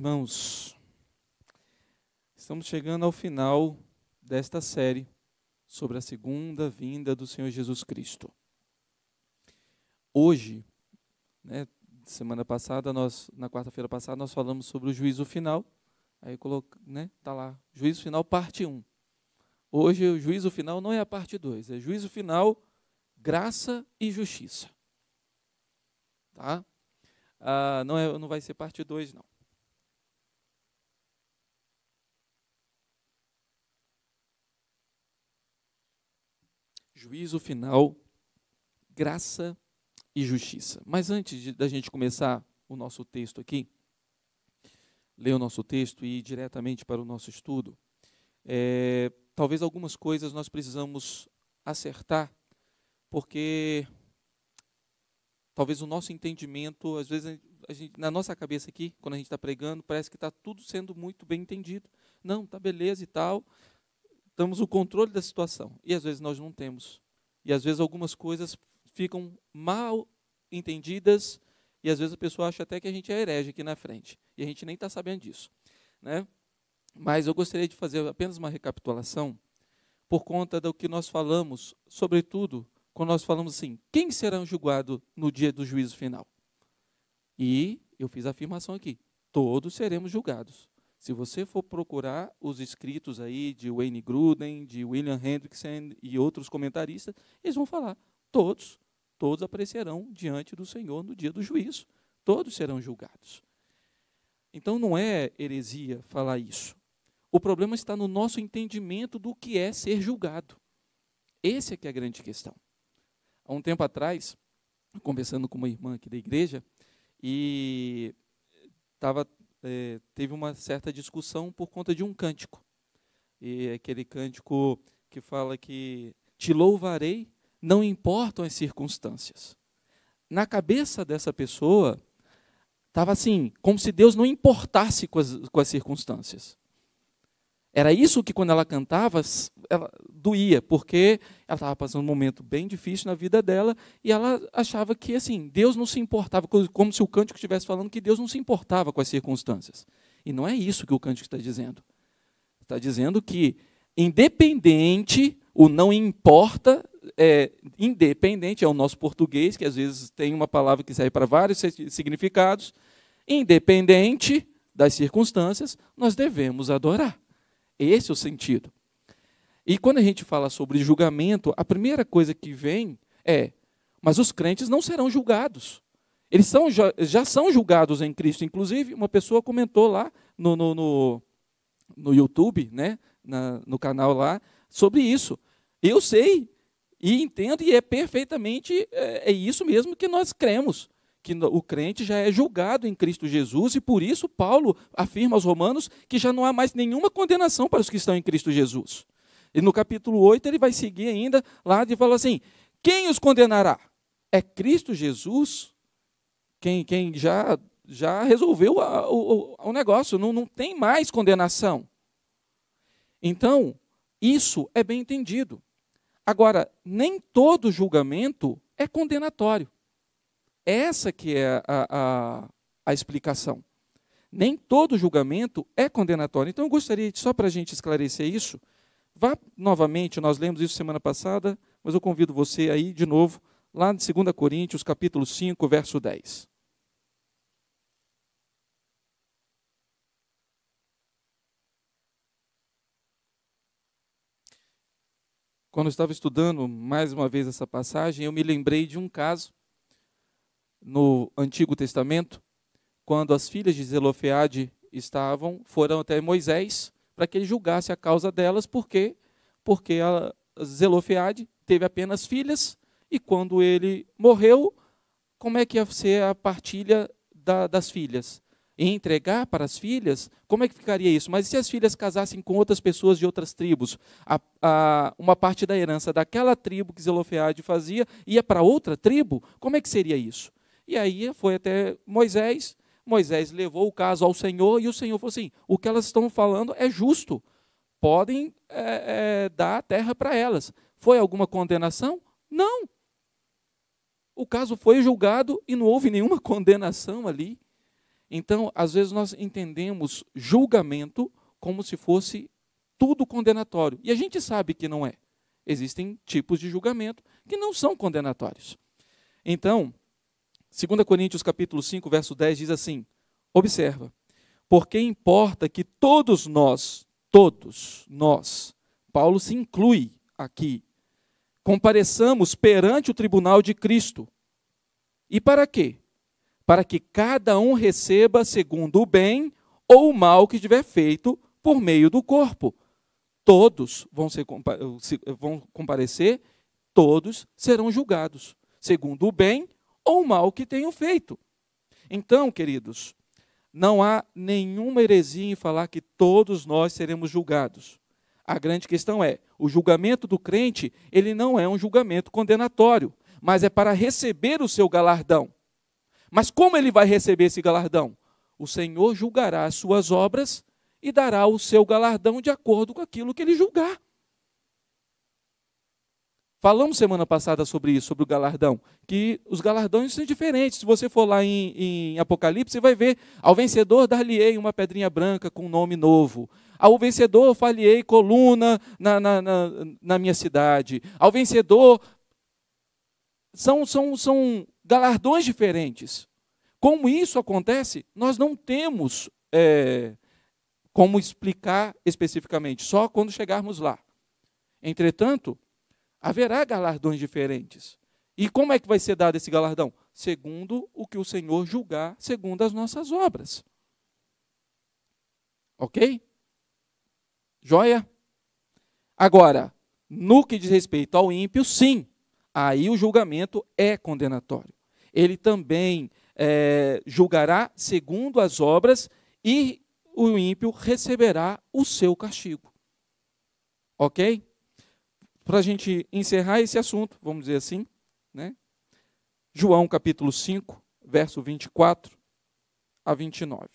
irmãos, estamos chegando ao final desta série sobre a segunda vinda do Senhor Jesus Cristo. Hoje, né, semana passada, nós, na quarta-feira passada, nós falamos sobre o juízo final. Aí coloca, né, tá lá, juízo final parte 1. Hoje o juízo final não é a parte 2, é juízo final graça e justiça. Tá? Ah, não, é, não vai ser parte 2, não. juízo final, graça e justiça. Mas antes de, da gente começar o nosso texto aqui, ler o nosso texto e ir diretamente para o nosso estudo, é, talvez algumas coisas nós precisamos acertar, porque talvez o nosso entendimento, às vezes gente, na nossa cabeça aqui, quando a gente está pregando, parece que está tudo sendo muito bem entendido. Não, tá beleza e tal temos o controle da situação. E às vezes nós não temos. E às vezes algumas coisas ficam mal entendidas e às vezes a pessoa acha até que a gente é herege aqui na frente. E a gente nem está sabendo disso. Né? Mas eu gostaria de fazer apenas uma recapitulação por conta do que nós falamos, sobretudo quando nós falamos assim: quem será julgado no dia do juízo final? E eu fiz a afirmação aqui: todos seremos julgados. Se você for procurar os escritos aí de Wayne Gruden, de William Hendrickson e outros comentaristas, eles vão falar: todos, todos aparecerão diante do Senhor no dia do juízo, todos serão julgados. Então não é heresia falar isso. O problema está no nosso entendimento do que é ser julgado. Essa é que é a grande questão. Há um tempo atrás, conversando com uma irmã aqui da igreja, e estava eh, teve uma certa discussão por conta de um cântico. E aquele cântico que fala que te louvarei, não importam as circunstâncias. Na cabeça dessa pessoa, estava assim, como se Deus não importasse com as, com as circunstâncias. Era isso que, quando ela cantava, ela doía, porque ela estava passando um momento bem difícil na vida dela e ela achava que, assim, Deus não se importava, como se o cântico estivesse falando que Deus não se importava com as circunstâncias. E não é isso que o cântico está dizendo. Está dizendo que, independente, o não importa, é, independente é o nosso português, que às vezes tem uma palavra que serve para vários significados, independente das circunstâncias, nós devemos adorar. Esse é o sentido. E quando a gente fala sobre julgamento, a primeira coisa que vem é: mas os crentes não serão julgados. Eles são, já, já são julgados em Cristo. Inclusive, uma pessoa comentou lá no, no, no, no YouTube, né, Na, no canal lá, sobre isso. Eu sei e entendo, e é perfeitamente é, é isso mesmo que nós cremos que o crente já é julgado em Cristo Jesus e por isso Paulo afirma aos Romanos que já não há mais nenhuma condenação para os que estão em Cristo Jesus. E no capítulo 8 ele vai seguir ainda lá e fala assim: quem os condenará? É Cristo Jesus quem, quem já, já resolveu a, o, o negócio, não, não tem mais condenação. Então, isso é bem entendido. Agora, nem todo julgamento é condenatório. Essa que é a, a, a explicação. Nem todo julgamento é condenatório. Então, eu gostaria, só para a gente esclarecer isso, vá novamente, nós lemos isso semana passada, mas eu convido você aí de novo, lá de 2 Coríntios, capítulo 5, verso 10. Quando eu estava estudando mais uma vez essa passagem, eu me lembrei de um caso no Antigo Testamento, quando as filhas de Zelofeade estavam, foram até Moisés para que ele julgasse a causa delas, porque porque a Zelofeade teve apenas filhas e quando ele morreu, como é que ia ser a partilha da, das filhas? E entregar para as filhas, como é que ficaria isso? Mas se as filhas casassem com outras pessoas de outras tribos, a, a, uma parte da herança daquela tribo que Zelofeade fazia ia para outra tribo, como é que seria isso? E aí foi até Moisés. Moisés levou o caso ao Senhor e o Senhor falou assim: o que elas estão falando é justo, podem é, é, dar a terra para elas. Foi alguma condenação? Não. O caso foi julgado e não houve nenhuma condenação ali. Então, às vezes, nós entendemos julgamento como se fosse tudo condenatório. E a gente sabe que não é. Existem tipos de julgamento que não são condenatórios. Então, 2 Coríntios capítulo 5, verso 10 diz assim: Observa, porque importa que todos nós, todos nós, Paulo se inclui aqui, compareçamos perante o tribunal de Cristo. E para quê? Para que cada um receba segundo o bem ou o mal que tiver feito por meio do corpo. Todos vão, ser, vão comparecer, todos serão julgados, segundo o bem ou mal que tenham feito. Então, queridos, não há nenhuma heresia em falar que todos nós seremos julgados. A grande questão é, o julgamento do crente, ele não é um julgamento condenatório, mas é para receber o seu galardão. Mas como ele vai receber esse galardão? O Senhor julgará as suas obras e dará o seu galardão de acordo com aquilo que ele julgar. Falamos semana passada sobre isso, sobre o galardão, que os galardões são diferentes. Se você for lá em, em Apocalipse, você vai ver ao vencedor dar-lhe-ei uma pedrinha branca com um nome novo. Ao vencedor falhei coluna na, na, na, na minha cidade. Ao vencedor são, são, são galardões diferentes. Como isso acontece, nós não temos é, como explicar especificamente, só quando chegarmos lá. Entretanto, haverá galardões diferentes. E como é que vai ser dado esse galardão? Segundo o que o Senhor julgar, segundo as nossas obras. Ok? Joia? Agora, no que diz respeito ao ímpio, sim, aí o julgamento é condenatório. Ele também é, julgará segundo as obras e o ímpio receberá o seu castigo. Ok? para a gente encerrar esse assunto, vamos dizer assim, né? João capítulo 5, verso 24 a 29.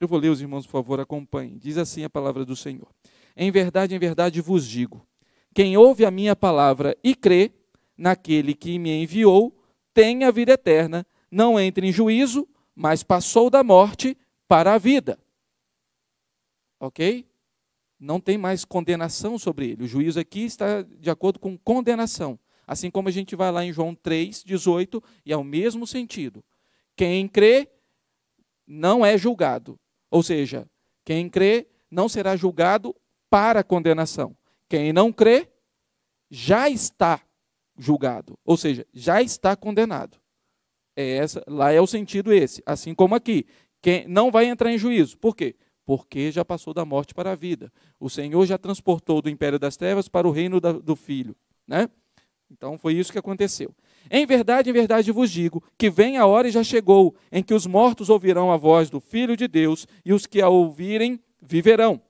Eu vou ler, os irmãos, por favor, acompanhem. Diz assim a palavra do Senhor: Em verdade, em verdade vos digo: quem ouve a minha palavra e crê naquele que me enviou, tem a vida eterna, não entra em juízo, mas passou da morte para a vida. Ok? Não tem mais condenação sobre ele. O juízo aqui está de acordo com condenação. Assim como a gente vai lá em João 3, 18, e é o mesmo sentido. Quem crê não é julgado. Ou seja, quem crê não será julgado para a condenação. Quem não crê já está julgado. Ou seja, já está condenado. É essa, lá é o sentido esse. Assim como aqui. Quem não vai entrar em juízo. Por quê? Porque já passou da morte para a vida. O Senhor já transportou do império das trevas para o reino da, do Filho. Né? Então foi isso que aconteceu. Em verdade, em verdade vos digo que vem a hora e já chegou em que os mortos ouvirão a voz do Filho de Deus e os que a ouvirem viverão.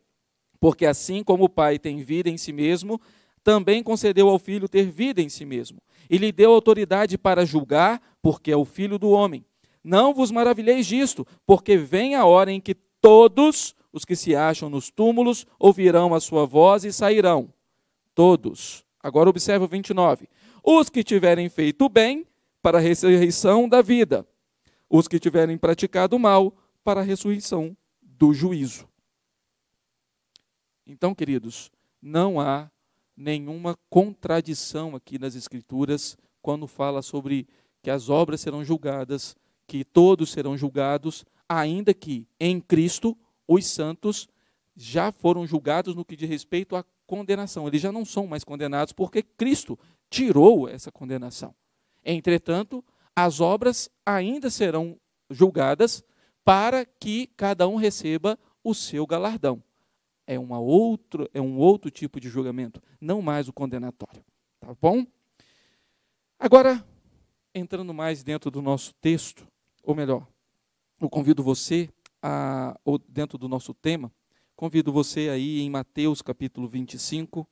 Porque assim como o Pai tem vida em si mesmo, também concedeu ao Filho ter vida em si mesmo. E lhe deu autoridade para julgar, porque é o Filho do homem. Não vos maravilheis disto, porque vem a hora em que todos os que se acham nos túmulos ouvirão a sua voz e sairão. Todos. Agora observa o 29. Os que tiverem feito bem para a ressurreição da vida, os que tiverem praticado mal para a ressurreição do juízo. Então, queridos, não há nenhuma contradição aqui nas Escrituras quando fala sobre que as obras serão julgadas que todos serão julgados, ainda que em Cristo os santos já foram julgados no que diz respeito à condenação. Eles já não são mais condenados porque Cristo tirou essa condenação. Entretanto, as obras ainda serão julgadas para que cada um receba o seu galardão. É, uma outro, é um outro tipo de julgamento, não mais o condenatório. Tá bom? Agora, entrando mais dentro do nosso texto, ou melhor, eu convido você a, ou dentro do nosso tema, convido você aí em Mateus capítulo 25,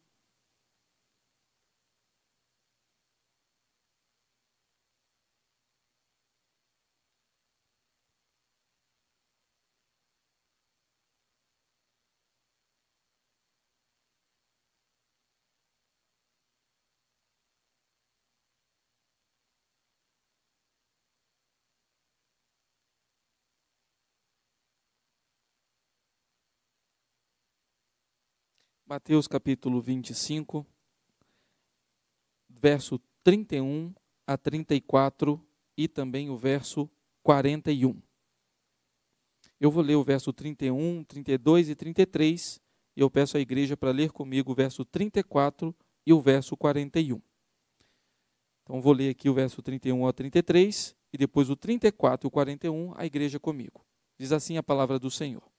Mateus capítulo 25, verso 31 a 34 e também o verso 41. Eu vou ler o verso 31, 32 e 33 e eu peço à igreja para ler comigo o verso 34 e o verso 41. Então vou ler aqui o verso 31 a 33 e depois o 34 e o 41, a igreja comigo. Diz assim a palavra do Senhor.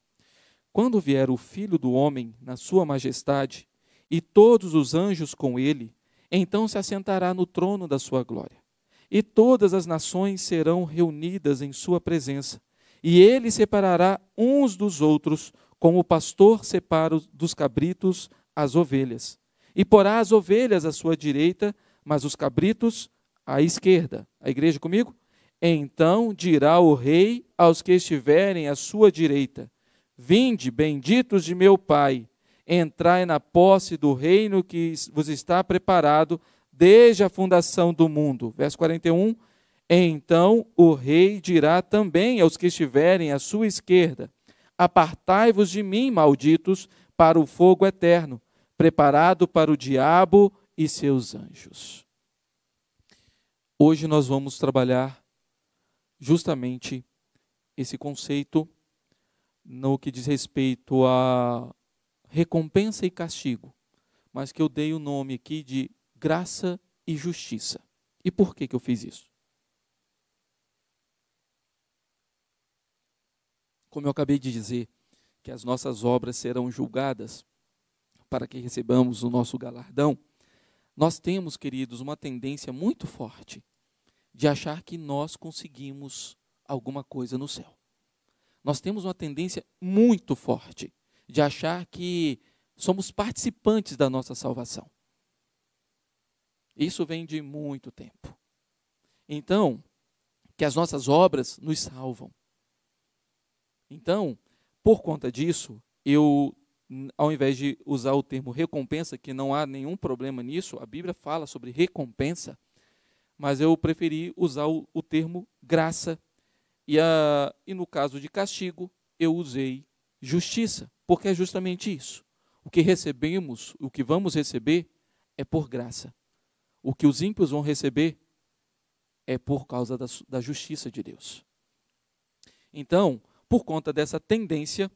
Quando vier o Filho do Homem na sua majestade, e todos os anjos com ele, então se assentará no trono da sua glória. E todas as nações serão reunidas em sua presença, e ele separará uns dos outros, como o pastor separa dos cabritos as ovelhas. E porá as ovelhas à sua direita, mas os cabritos à esquerda. A igreja comigo? Então dirá o rei aos que estiverem à sua direita: Vinde, benditos de meu Pai, entrai na posse do reino que vos está preparado desde a fundação do mundo. Verso 41. Então o rei dirá também aos que estiverem à sua esquerda: Apartai-vos de mim, malditos, para o fogo eterno, preparado para o diabo e seus anjos. Hoje nós vamos trabalhar justamente esse conceito no que diz respeito a recompensa e castigo, mas que eu dei o nome aqui de graça e justiça. E por que, que eu fiz isso? Como eu acabei de dizer, que as nossas obras serão julgadas para que recebamos o nosso galardão, nós temos, queridos, uma tendência muito forte de achar que nós conseguimos alguma coisa no céu nós temos uma tendência muito forte de achar que somos participantes da nossa salvação. Isso vem de muito tempo. Então, que as nossas obras nos salvam. Então, por conta disso, eu, ao invés de usar o termo recompensa, que não há nenhum problema nisso, a Bíblia fala sobre recompensa, mas eu preferi usar o, o termo graça e, a, ah, e no caso de castigo, eu usei justiça, porque é justamente isso. O que recebemos, o que vamos receber, é por graça. O que os ímpios vão receber é por causa da, da justiça de Deus. Então, por conta dessa tendência,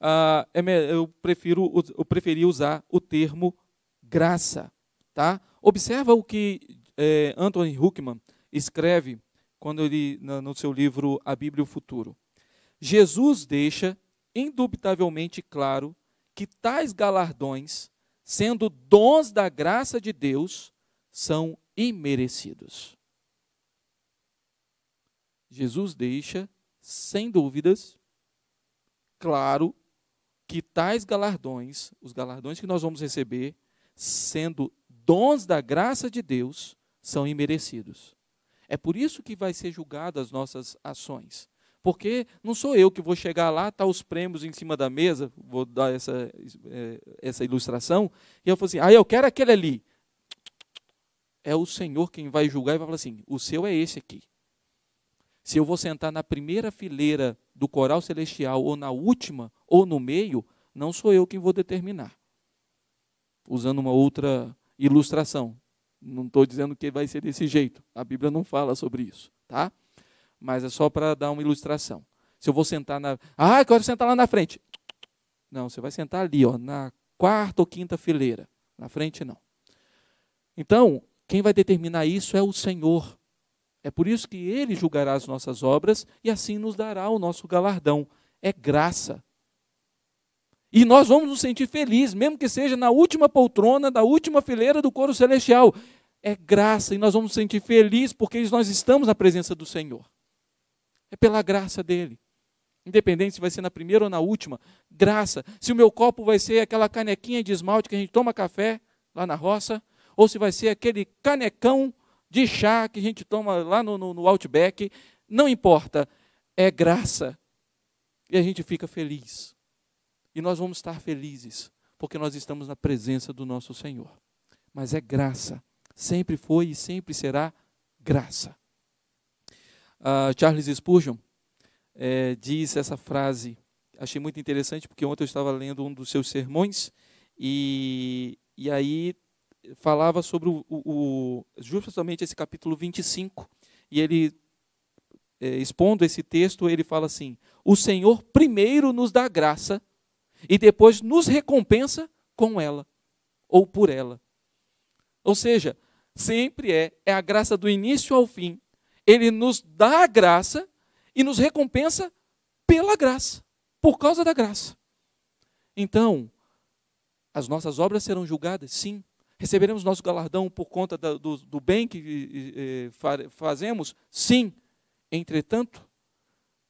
uh, eu, prefiro, eu preferi usar o termo graça. Tá? Observa o que eh, Anthony Huckman escreve quando ele no seu livro A Bíblia e o Futuro. Jesus deixa indubitavelmente claro que tais galardões, sendo dons da graça de Deus, são imerecidos. Jesus deixa, sem dúvidas, claro que tais galardões, os galardões que nós vamos receber, sendo dons da graça de Deus, são imerecidos. É por isso que vai ser julgada as nossas ações. Porque não sou eu que vou chegar lá, tá os prêmios em cima da mesa, vou dar essa, é, essa ilustração, e eu falo assim, ah, eu quero aquele ali. É o Senhor quem vai julgar e vai falar assim, o seu é esse aqui. Se eu vou sentar na primeira fileira do coral celestial, ou na última, ou no meio, não sou eu quem vou determinar. Usando uma outra ilustração, não estou dizendo que vai ser desse jeito. A Bíblia não fala sobre isso, tá? Mas é só para dar uma ilustração. Se eu vou sentar na. Ah, eu quero sentar lá na frente. Não, você vai sentar ali, ó, na quarta ou quinta fileira. Na frente, não. Então, quem vai determinar isso é o Senhor. É por isso que ele julgará as nossas obras e assim nos dará o nosso galardão. É graça, e nós vamos nos sentir felizes, mesmo que seja na última poltrona, da última fileira do coro celestial. É graça e nós vamos nos sentir felizes porque nós estamos na presença do Senhor. É pela graça dele. Independente se vai ser na primeira ou na última, graça. Se o meu copo vai ser aquela canequinha de esmalte que a gente toma café lá na roça, ou se vai ser aquele canecão de chá que a gente toma lá no, no, no Outback, não importa. É graça. E a gente fica feliz. E nós vamos estar felizes, porque nós estamos na presença do nosso Senhor. Mas é graça, sempre foi e sempre será graça. Uh, Charles Spurgeon é, diz essa frase, achei muito interessante, porque ontem eu estava lendo um dos seus sermões, e, e aí falava sobre o, o, justamente esse capítulo 25, e ele, é, expondo esse texto, ele fala assim: O Senhor primeiro nos dá graça e depois nos recompensa com ela ou por ela. Ou seja, sempre é, é a graça do início ao fim. Ele nos dá a graça e nos recompensa pela graça, por causa da graça. Então, as nossas obras serão julgadas, sim. Receberemos nosso galardão por conta do, do, bem que eh, fazemos, sim. Entretanto,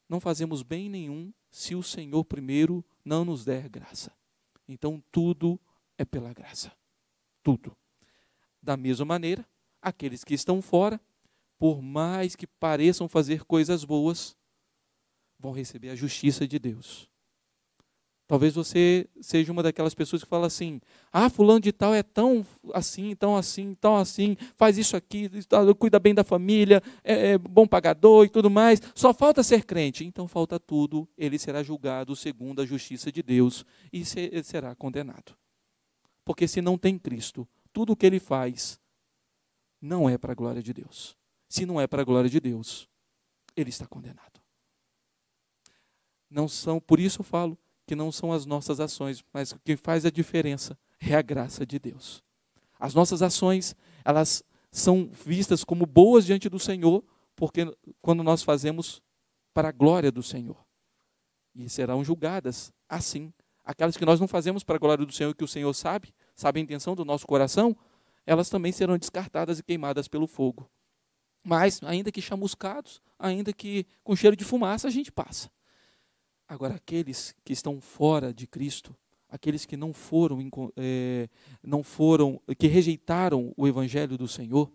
não fazemos bem nenhum se o Senhor primeiro não nos der graça. Então tudo é pela graça. Tudo. Da mesma maneira, aqueles que estão fora, por mais que pareçam fazer coisas boas, vão receber a justiça de Deus. Talvez você seja uma daquelas pessoas que fala assim: ah, fulano de tal é tão assim, tão assim, tão assim, faz isso aqui, tá, cuida bem da família, é, é, bom pagador e tudo mais, só falta ser crente. Então falta tudo, ele será julgado segundo a justiça de Deus e será condenado. Porque se não tem Cristo, tudo o que ele faz não é para a glória de Deus. Se não é para a glória de Deus, ele está condenado. Não são, por isso eu falo, que não são as nossas ações, mas o que faz a diferença é a graça de Deus. As nossas ações, elas são vistas como boas diante do Senhor, porque quando nós fazemos para a glória do Senhor. E serão julgadas assim. Aquelas que nós não fazemos para a glória do Senhor, que o Senhor sabe, sabe a intenção do nosso coração, elas também serão descartadas e queimadas pelo fogo. Mas, ainda que chamuscados, ainda que com cheiro de fumaça, a gente passa. Agora, aqueles que estão fora de Cristo, aqueles que não foram, é, não foram, que rejeitaram o Evangelho do Senhor,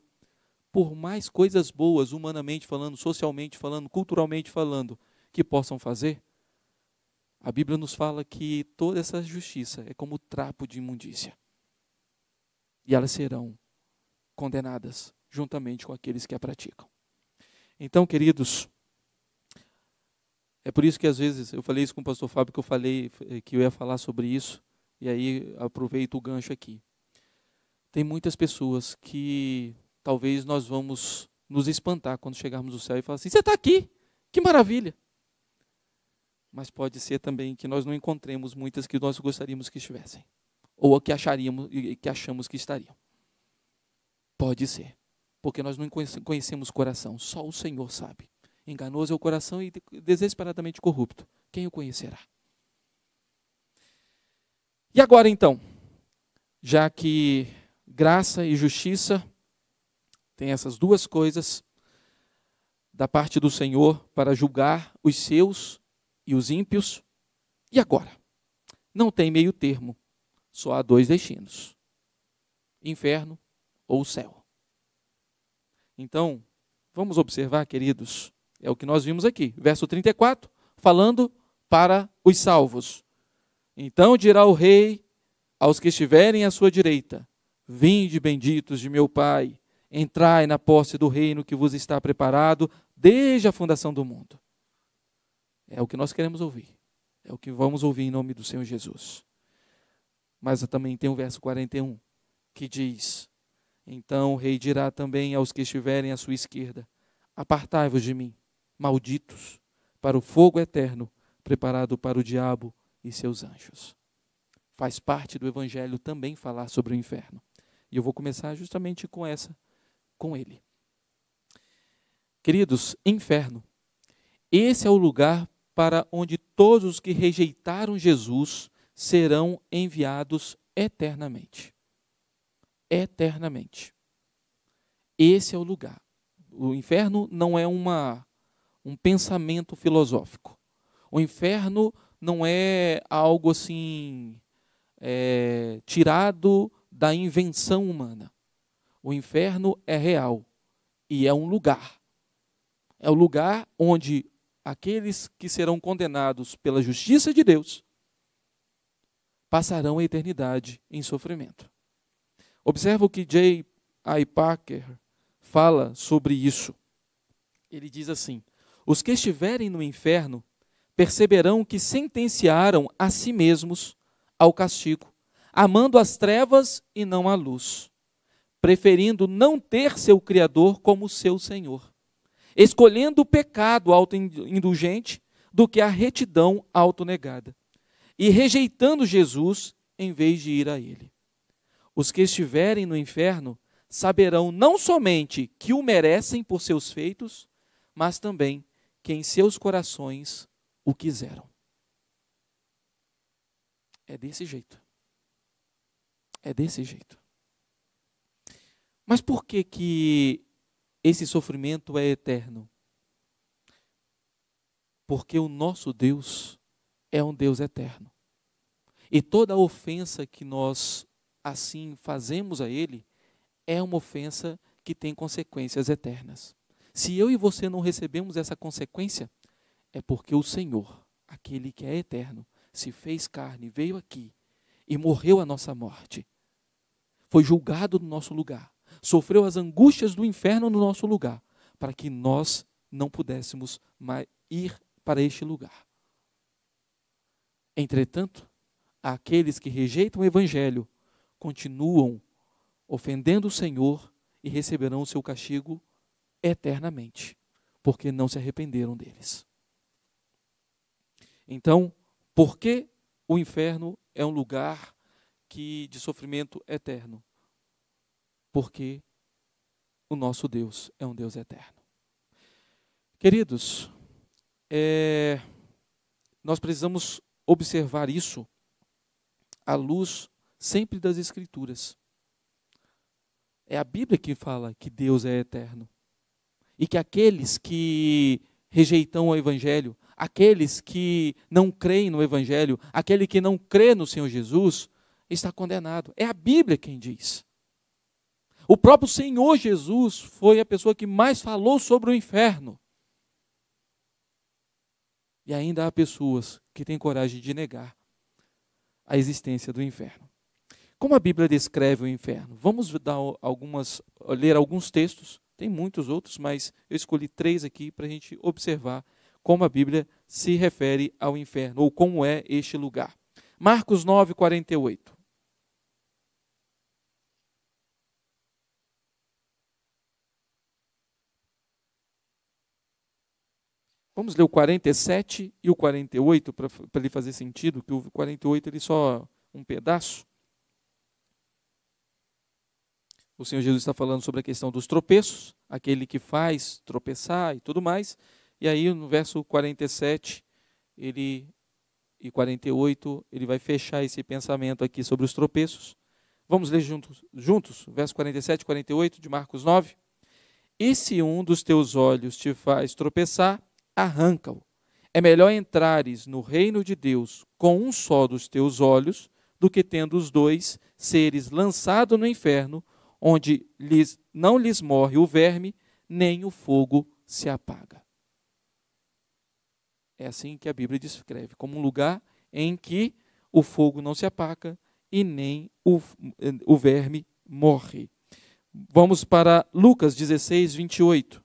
por mais coisas boas, humanamente falando, socialmente falando, culturalmente falando, que possam fazer, a Bíblia nos fala que toda essa justiça é como trapo de imundícia. E elas serão condenadas juntamente com aqueles que a praticam. Então, queridos, é por isso que às vezes, eu falei isso com o pastor Fábio, que eu falei eh, que eu ia falar sobre isso, e aí aproveito o gancho aqui. Tem muitas pessoas que talvez nós vamos nos espantar quando chegarmos ao céu e falar assim: você está aqui, que maravilha! Mas pode ser também que nós não encontremos muitas que nós gostaríamos que estivessem, ou que acharíamos que achamos que estariam. Pode ser, porque nós não conhecemos coração, só o Senhor sabe. Enganoso é o coração e desesperadamente corrupto. Quem o conhecerá? E agora então, já que graça e justiça têm essas duas coisas da parte do Senhor para julgar os seus e os ímpios, e agora? Não tem meio termo, só há dois destinos: inferno ou céu. Então, vamos observar, queridos, é o que nós vimos aqui. Verso 34, falando para os salvos. Então dirá o rei aos que estiverem à sua direita: Vinde, benditos de meu Pai, entrai na posse do reino que vos está preparado desde a fundação do mundo. É o que nós queremos ouvir. É o que vamos ouvir em nome do Senhor Jesus. Mas também tem o verso 41 que diz: Então o rei dirá também aos que estiverem à sua esquerda: Apartai-vos de mim, malditos para o fogo eterno preparado para o diabo e seus anjos. Faz parte do evangelho também falar sobre o inferno. E eu vou começar justamente com essa, com ele. Queridos, inferno. Esse é o lugar para onde todos os que rejeitaram Jesus serão enviados eternamente. Eternamente. Esse é o lugar. O inferno não é uma um pensamento filosófico. O inferno não é algo assim é, tirado da invenção humana. O inferno é real e é um lugar. É o lugar onde aqueles que serão condenados pela justiça de Deus passarão a eternidade em sofrimento. Observa o que J. I. Parker fala sobre isso. Ele diz assim: os que estiverem no inferno perceberão que sentenciaram a si mesmos ao castigo, amando as trevas e não a luz, preferindo não ter seu Criador como seu Senhor, escolhendo o pecado autoindulgente do que a retidão autonegada, e rejeitando Jesus em vez de ir a ele. Os que estiverem no inferno saberão não somente que o merecem por seus feitos, mas também que em seus corações o quiseram. É desse jeito. É desse jeito. Mas por que que esse sofrimento é eterno? Porque o nosso Deus é um Deus eterno. E toda ofensa que nós assim fazemos a ele é uma ofensa que tem consequências eternas. Se eu e você não recebemos essa consequência, é porque o Senhor, aquele que é eterno, se fez carne, veio aqui e morreu a nossa morte. Foi julgado no nosso lugar, sofreu as angústias do inferno no nosso lugar, para que nós não pudéssemos mais ir para este lugar. Entretanto, aqueles que rejeitam o evangelho continuam ofendendo o Senhor e receberão o seu castigo eternamente, porque não se arrependeram deles. Então, por que o inferno é um lugar que de sofrimento eterno? Porque o nosso Deus é um Deus eterno. Queridos, é, nós precisamos observar isso à luz sempre das Escrituras. É a Bíblia que fala que Deus é eterno e que aqueles que rejeitam o Evangelho, aqueles que não creem no Evangelho, aquele que não crê no Senhor Jesus, está condenado. É a Bíblia quem diz. O próprio Senhor Jesus foi a pessoa que mais falou sobre o inferno. E ainda há pessoas que têm coragem de negar a existência do inferno. Como a Bíblia descreve o inferno? Vamos dar algumas, ler alguns textos tem muitos outros, mas eu escolhi três aqui para a gente observar como a Bíblia se refere ao inferno, ou como é este lugar. Marcos 9, 48. Vamos ler o 47 e o 48 para lhe fazer sentido, que o 48 ele só um pedaço. O Senhor Jesus está falando sobre a questão dos tropeços, aquele que faz tropeçar e tudo mais. E aí no verso 47 ele, e 48, ele vai fechar esse pensamento aqui sobre os tropeços. Vamos ler juntos, juntos verso 47 e 48 de Marcos 9. E se um dos teus olhos te faz tropeçar, arranca-o. É melhor entrares no reino de Deus com um só dos teus olhos do que tendo os dois seres lançado no inferno, onde lhes, não lhes morre o verme, nem o fogo se apaga. É assim que a Bíblia descreve, como um lugar em que o fogo não se apaga e nem o, o verme morre. Vamos para Lucas 16, 28.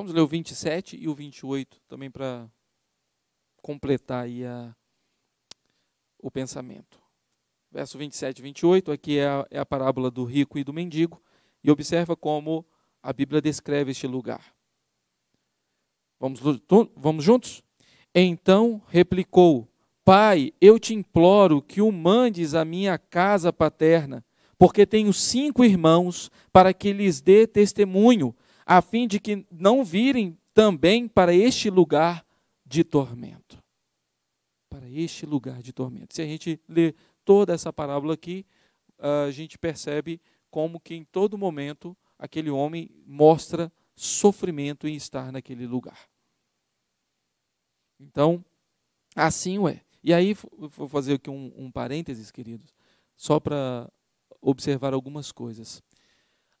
Vamos ler o 27 e o 28 também para completar aí a, o pensamento. Verso 27 e 28, aqui é a, é a parábola do rico e do mendigo, e observa como a Bíblia descreve este lugar. Vamos, vamos juntos? Então replicou: Pai, eu te imploro que o mandes à minha casa paterna, porque tenho cinco irmãos, para que lhes dê testemunho a fim de que não virem também para este lugar de tormento. Para este lugar de tormento. Se a gente lê toda essa parábola aqui, a gente percebe como que em todo momento aquele homem mostra sofrimento em estar naquele lugar. Então, assim é. E aí, vou fazer aqui um, um parênteses, queridos, só para observar algumas coisas.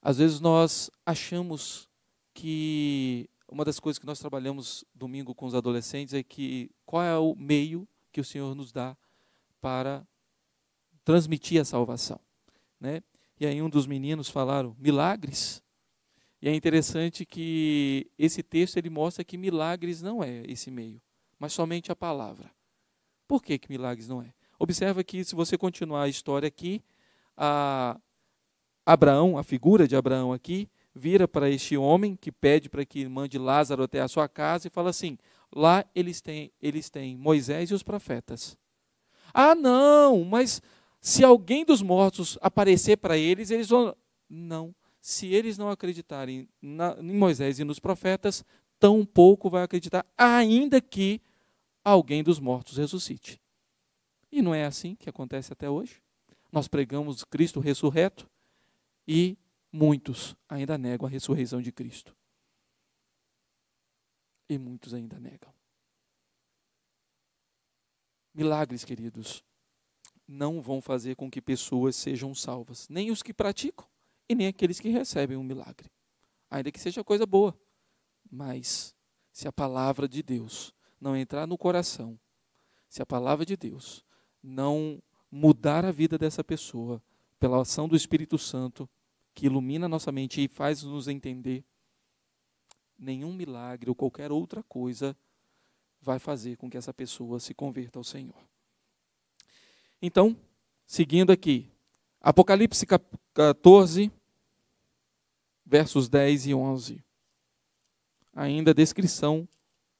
Às vezes nós achamos que uma das coisas que nós trabalhamos domingo com os adolescentes é que qual é o meio que o Senhor nos dá para transmitir a salvação, né? E aí um dos meninos falaram milagres. E é interessante que esse texto ele mostra que milagres não é esse meio, mas somente a palavra. Por que, que milagres não é? Observa que se você continuar a história aqui, a Abraão, a figura de Abraão aqui, vira para este homem que pede para que mande Lázaro até a sua casa e fala assim: lá eles têm, eles têm Moisés e os profetas. Ah, não, mas se alguém dos mortos aparecer para eles, eles vão. Não, se eles não acreditarem na, em Moisés e nos profetas, tão pouco vai acreditar, ainda que alguém dos mortos ressuscite. E não é assim que acontece até hoje. Nós pregamos Cristo ressurreto e muitos ainda negam a ressurreição de Cristo. E muitos ainda negam. Milagres, queridos, não vão fazer com que pessoas sejam salvas, nem os que praticam e nem aqueles que recebem um milagre. Ainda que seja coisa boa, mas se a palavra de Deus não entrar no coração, se a palavra de Deus não mudar a vida dessa pessoa pela ação do Espírito Santo, que ilumina nossa mente e faz nos entender, nenhum milagre ou qualquer outra coisa vai fazer com que essa pessoa se converta ao Senhor. Então, seguindo aqui, Apocalipse 14, versos 10 e 11. Ainda a descrição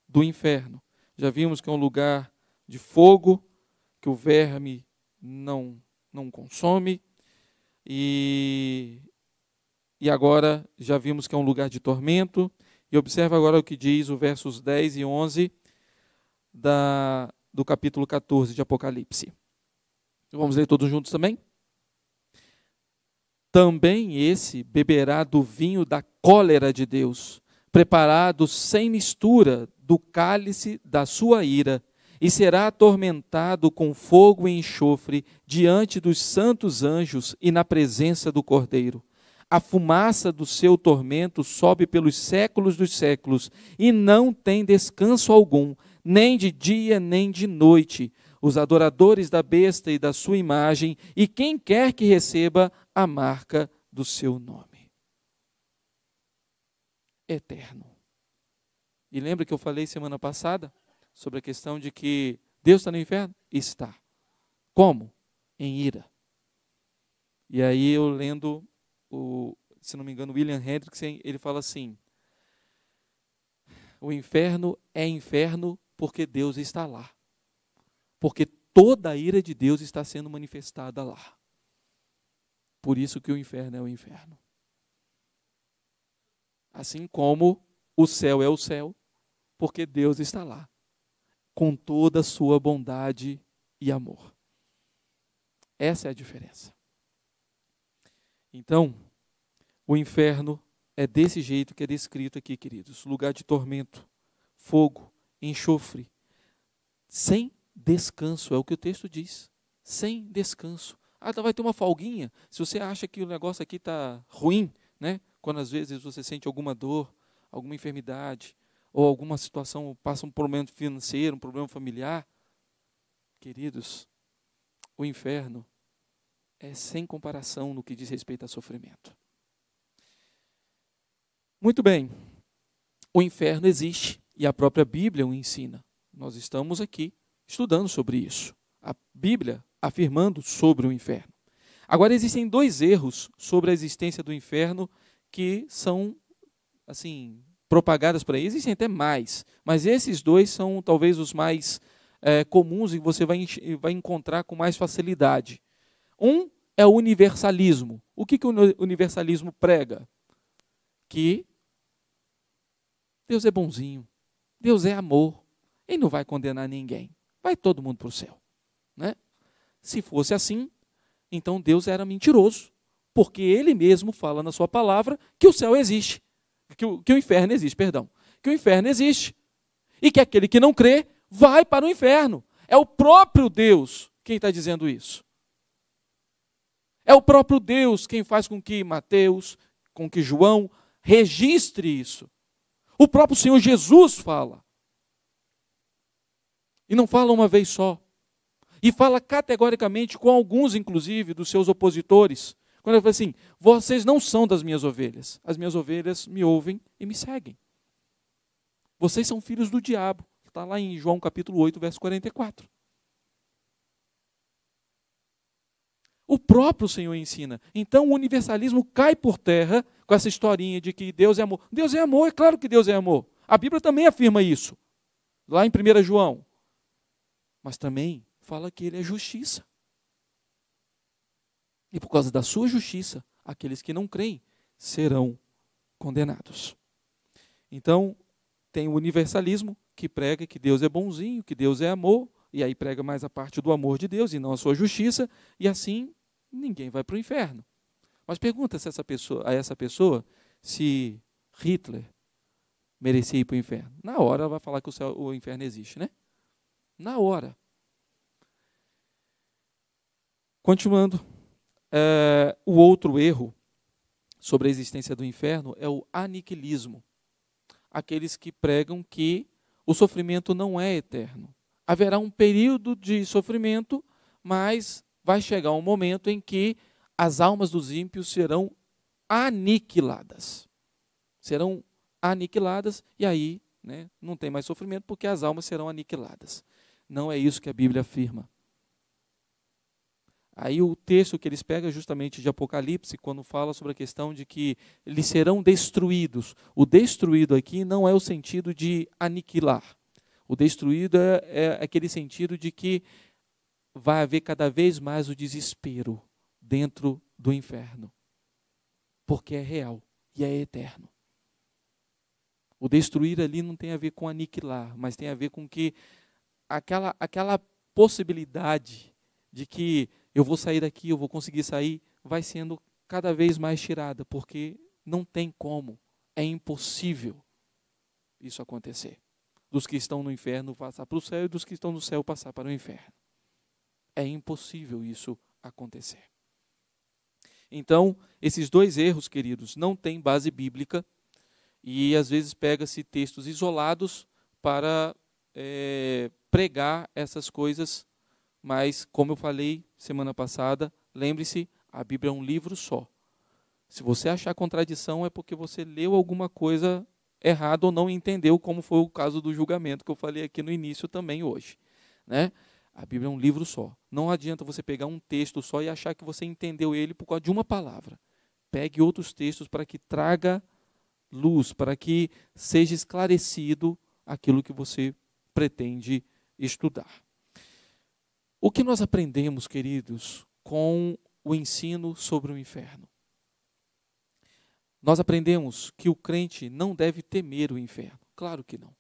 do inferno. Já vimos que é um lugar de fogo, que o verme não, não consome, e e agora já vimos que é um lugar de tormento. E observa agora o que diz o versos 10 e 11 da, do capítulo 14 de Apocalipse. Vamos ler todos juntos também? Também esse beberá do vinho da cólera de Deus, preparado sem mistura do cálice da sua ira, e será atormentado com fogo e enxofre diante dos santos anjos e na presença do Cordeiro a fumaça do seu tormento sobe pelos séculos dos séculos, e não tem descanso algum, nem de dia nem de noite, os adoradores da besta e da sua imagem, e quem quer que receba a marca do seu nome. Eterno. E lembra que eu falei semana passada sobre a questão de que Deus está no inferno? Está. Como? Em ira. E aí eu lendo o, se não me engano, William Hendrickson, ele fala assim: o inferno é inferno porque Deus está lá. Porque toda a ira de Deus está sendo manifestada lá. Por isso que o inferno é o inferno. Assim como o céu é o céu, porque Deus está lá, com toda a sua bondade e amor. Essa é a diferença. Então, o inferno é desse jeito que é descrito aqui, queridos: lugar de tormento, fogo, enxofre, sem descanso, é o que o texto diz. Sem descanso. Ah, tá, vai ter uma folguinha. Se você acha que o negócio aqui está ruim, né? quando às vezes você sente alguma dor, alguma enfermidade, ou alguma situação, passa um problema financeiro, um problema familiar, queridos, o inferno é sem comparação no que diz respeito a sofrimento. Muito bem, o inferno existe e a própria Bíblia o ensina. Nós estamos aqui estudando sobre isso. A Bíblia afirmando sobre o inferno. Agora existem dois erros sobre a existência do inferno que são assim propagadas por aí. Existem até mais, mas esses dois são talvez os mais é, comuns e você vai, vai encontrar com mais facilidade. Um é o universalismo. O que, que o universalismo prega? Que Deus é bonzinho, Deus é amor, Ele não vai condenar ninguém, vai todo mundo para o céu. Né? Se fosse assim, então Deus era mentiroso, porque Ele mesmo fala na Sua palavra que o céu existe, que o, que o inferno existe, perdão, que o inferno existe, e que aquele que não crê vai para o inferno. É o próprio Deus quem está dizendo isso. É o próprio Deus quem faz com que Mateus, com que João registre isso. O próprio Senhor Jesus fala. E não fala uma vez só. E fala categoricamente com alguns, inclusive, dos seus opositores. Quando ele fala assim: vocês não são das minhas ovelhas. As minhas ovelhas me ouvem e me seguem. Vocês são filhos do diabo. Está lá em João capítulo 8, verso 44. O próprio Senhor ensina. Então o universalismo cai por terra com essa historinha de que Deus é amor. Deus é amor, é claro que Deus é amor. A Bíblia também afirma isso, lá em 1 João. Mas também fala que ele é justiça. E por causa da sua justiça, aqueles que não creem serão condenados. Então, tem o universalismo, que prega que Deus é bonzinho, que Deus é amor, e aí prega mais a parte do amor de Deus e não a sua justiça, e assim ninguém vai para o inferno. Mas pergunta se essa pessoa, a essa pessoa se Hitler merecia ir para o inferno. Na hora ela vai falar que o, céu, o inferno existe, né? Na hora. Continuando, é, o outro erro sobre a existência do inferno é o aniquilismo. Aqueles que pregam que o sofrimento não é eterno. Haverá um período de sofrimento, mas vai chegar um momento em que as almas dos ímpios serão aniquiladas. Serão aniquiladas e aí né, não tem mais sofrimento porque as almas serão aniquiladas. Não é isso que a Bíblia afirma. Aí o texto que eles pegam é justamente de Apocalipse, quando fala sobre a questão de que eles serão destruídos. O destruído aqui não é o sentido de aniquilar. O destruído é, é aquele sentido de que vai haver cada vez mais o desespero dentro do inferno, porque é real e é eterno. O destruir ali não tem a ver com aniquilar, mas tem a ver com que aquela, aquela possibilidade de que eu vou sair daqui, eu vou conseguir sair, vai sendo cada vez mais tirada, porque não tem como, é impossível isso acontecer. Dos que estão no inferno passar para o céu e dos que estão no céu passar para o inferno é impossível isso acontecer. Então, esses dois erros, queridos, não têm base bíblica e às vezes pega-se textos isolados para é, pregar essas coisas, mas como eu falei semana passada, lembre-se, a Bíblia é um livro só. Se você achar contradição, é porque você leu alguma coisa errada ou não entendeu, como foi o caso do julgamento que eu falei aqui no início também hoje. Né? A Bíblia é um livro só. Não adianta você pegar um texto só e achar que você entendeu ele por causa de uma palavra. Pegue outros textos para que traga luz, para que seja esclarecido aquilo que você pretende estudar. O que nós aprendemos, queridos, com o ensino sobre o inferno? Nós aprendemos que o crente não deve temer o inferno. Claro que não.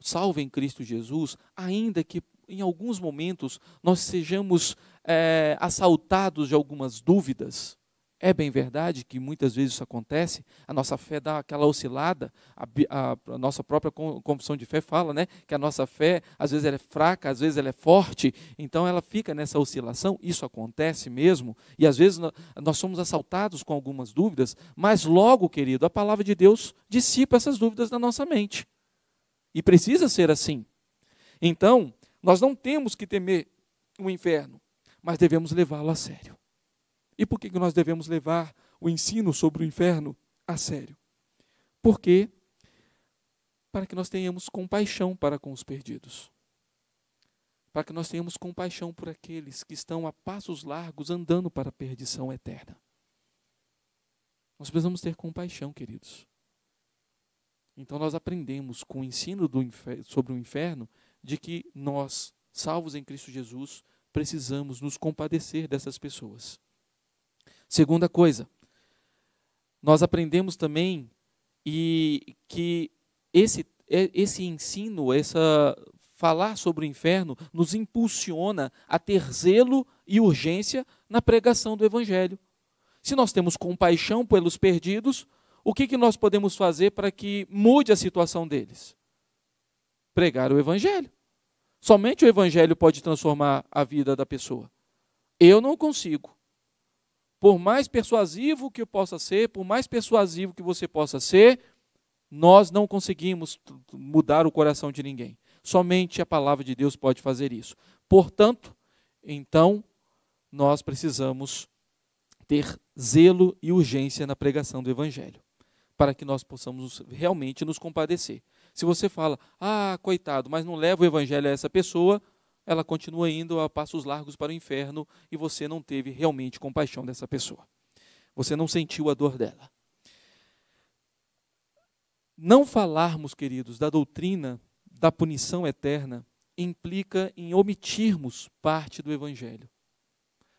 Salve em Cristo Jesus, ainda que em alguns momentos nós sejamos é, assaltados de algumas dúvidas. É bem verdade que muitas vezes isso acontece, a nossa fé dá aquela oscilada, a, a, a nossa própria confissão de fé fala né, que a nossa fé às vezes ela é fraca, às vezes ela é forte, então ela fica nessa oscilação, isso acontece mesmo, e às vezes nós somos assaltados com algumas dúvidas, mas logo, querido, a palavra de Deus dissipa essas dúvidas na nossa mente, e precisa ser assim. Então, nós não temos que temer o inferno, mas devemos levá-lo a sério. E por que nós devemos levar o ensino sobre o inferno a sério? Porque para que nós tenhamos compaixão para com os perdidos. Para que nós tenhamos compaixão por aqueles que estão a passos largos andando para a perdição eterna. Nós precisamos ter compaixão, queridos. Então nós aprendemos com o ensino do, sobre o inferno de que nós, salvos em Cristo Jesus, precisamos nos compadecer dessas pessoas. Segunda coisa, nós aprendemos também e que esse, é, esse ensino, essa falar sobre o inferno, nos impulsiona a ter zelo e urgência na pregação do Evangelho. Se nós temos compaixão pelos perdidos, o que, que nós podemos fazer para que mude a situação deles? Pregar o Evangelho. Somente o Evangelho pode transformar a vida da pessoa. Eu não consigo. Por mais persuasivo que eu possa ser, por mais persuasivo que você possa ser, nós não conseguimos mudar o coração de ninguém. Somente a palavra de Deus pode fazer isso. Portanto, então, nós precisamos ter zelo e urgência na pregação do Evangelho, para que nós possamos realmente nos compadecer. Se você fala, ah, coitado, mas não leva o evangelho a essa pessoa, ela continua indo a passos largos para o inferno e você não teve realmente compaixão dessa pessoa. Você não sentiu a dor dela. Não falarmos, queridos, da doutrina da punição eterna implica em omitirmos parte do evangelho.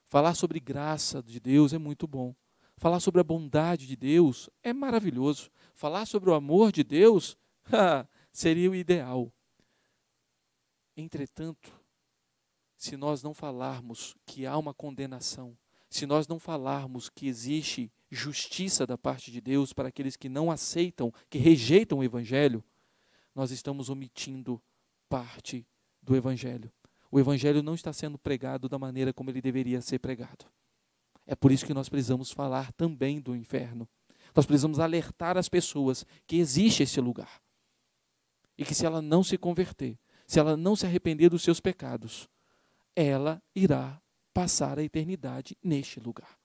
Falar sobre graça de Deus é muito bom. Falar sobre a bondade de Deus é maravilhoso. Falar sobre o amor de Deus Seria o ideal. Entretanto, se nós não falarmos que há uma condenação, se nós não falarmos que existe justiça da parte de Deus para aqueles que não aceitam, que rejeitam o Evangelho, nós estamos omitindo parte do Evangelho. O Evangelho não está sendo pregado da maneira como ele deveria ser pregado. É por isso que nós precisamos falar também do inferno. Nós precisamos alertar as pessoas que existe esse lugar e que se ela não se converter, se ela não se arrepender dos seus pecados, ela irá passar a eternidade neste lugar.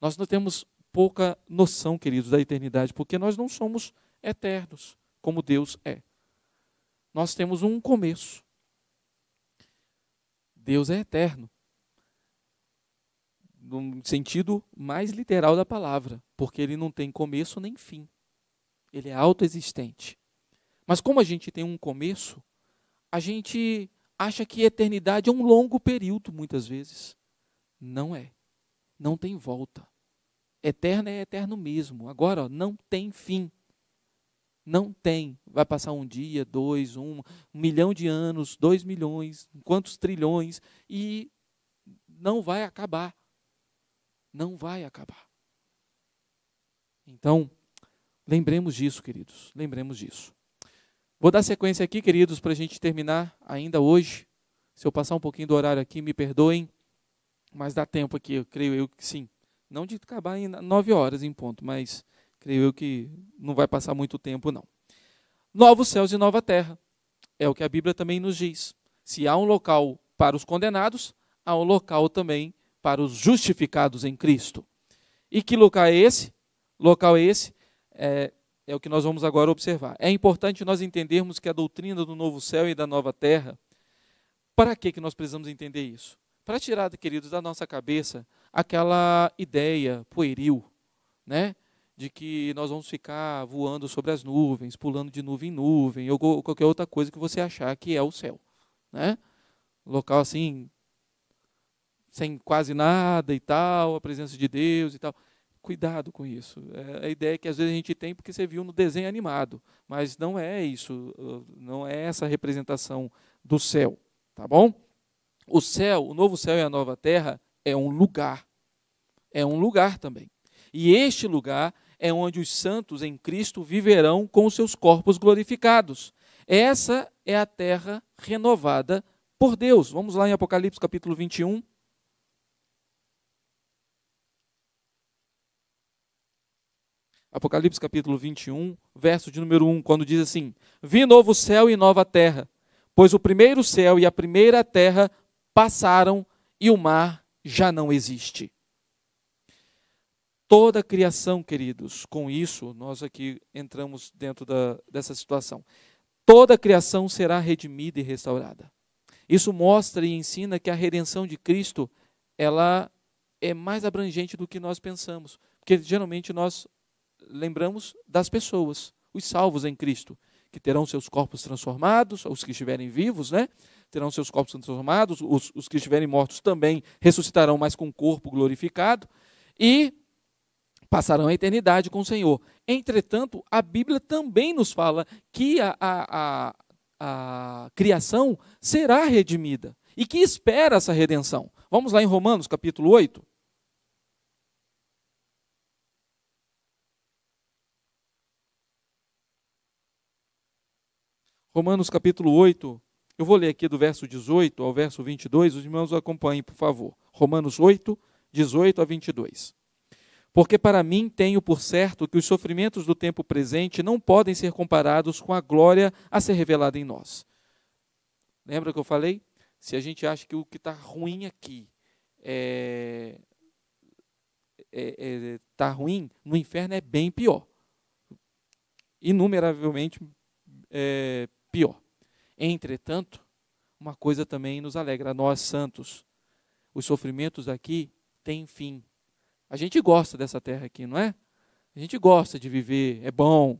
Nós não temos pouca noção, queridos, da eternidade, porque nós não somos eternos como Deus é. Nós temos um começo. Deus é eterno. No sentido mais literal da palavra, porque ele não tem começo nem fim. Ele é autoexistente. Mas como a gente tem um começo, a gente acha que eternidade é um longo período, muitas vezes. Não é. Não tem volta. Eterno é eterno mesmo. Agora, ó, não tem fim. Não tem. Vai passar um dia, dois, um, um milhão de anos, dois milhões, quantos trilhões, e não vai acabar. Não vai acabar. Então, lembremos disso, queridos. Lembremos disso. Vou dar sequência aqui, queridos, para a gente terminar ainda hoje. Se eu passar um pouquinho do horário aqui, me perdoem, mas dá tempo aqui, eu creio eu que sim. Não de acabar em nove horas em ponto, mas creio eu que não vai passar muito tempo, não. Novos céus e nova terra. É o que a Bíblia também nos diz. Se há um local para os condenados, há um local também para os justificados em Cristo. E que local é esse? Local é esse é, é o que nós vamos agora observar. É importante nós entendermos que a doutrina do novo céu e da nova terra, para que, que nós precisamos entender isso? Para tirar, queridos, da nossa cabeça aquela ideia pueril, né? de que nós vamos ficar voando sobre as nuvens, pulando de nuvem em nuvem, ou qualquer outra coisa que você achar que é o céu. Né? Local assim, sem quase nada e tal, a presença de Deus e tal. Cuidado com isso. É a ideia que às vezes a gente tem porque você viu no desenho animado, mas não é isso, uh, não é essa representação do céu, tá bom? O céu, o novo céu e a nova terra é um lugar. É um lugar também. E este lugar é onde os santos em Cristo viverão com os seus corpos glorificados. Essa é a terra renovada por Deus. Vamos lá em Apocalipse capítulo 21. Apocalipse capítulo 21, verso de número 1, quando diz assim: Vi novo céu e nova terra, pois o primeiro céu e a primeira terra passaram e o mar já não existe. Toda a criação, queridos, com isso nós aqui entramos dentro da, dessa situação. Toda a criação será redimida e restaurada. Isso mostra e ensina que a redenção de Cristo ela é mais abrangente do que nós pensamos, porque geralmente nós lembramos das pessoas, os salvos em Cristo, que terão seus corpos transformados, os que estiverem vivos, né? Terão seus corpos transformados, os, os que estiverem mortos também ressuscitarão, mas com o corpo glorificado, e passarão a eternidade com o Senhor. Entretanto, a Bíblia também nos fala que a, a, a, a criação será redimida e que espera essa redenção. Vamos lá em Romanos capítulo 8. Romanos capítulo 8, eu vou ler aqui do verso 18 ao verso 22, os irmãos acompanhem, por favor. Romanos 8, 18 a 22. Porque para mim tenho por certo que os sofrimentos do tempo presente não podem ser comparados com a glória a ser revelada em nós. Lembra que eu falei? Se a gente acha que o que está ruim aqui é está é, é, tá ruim, no inferno é bem pior. Inumeravelmente é, pior. Entretanto, uma coisa também nos alegra, nós santos. Os sofrimentos aqui têm fim. A gente gosta dessa terra aqui, não é? A gente gosta de viver, é bom.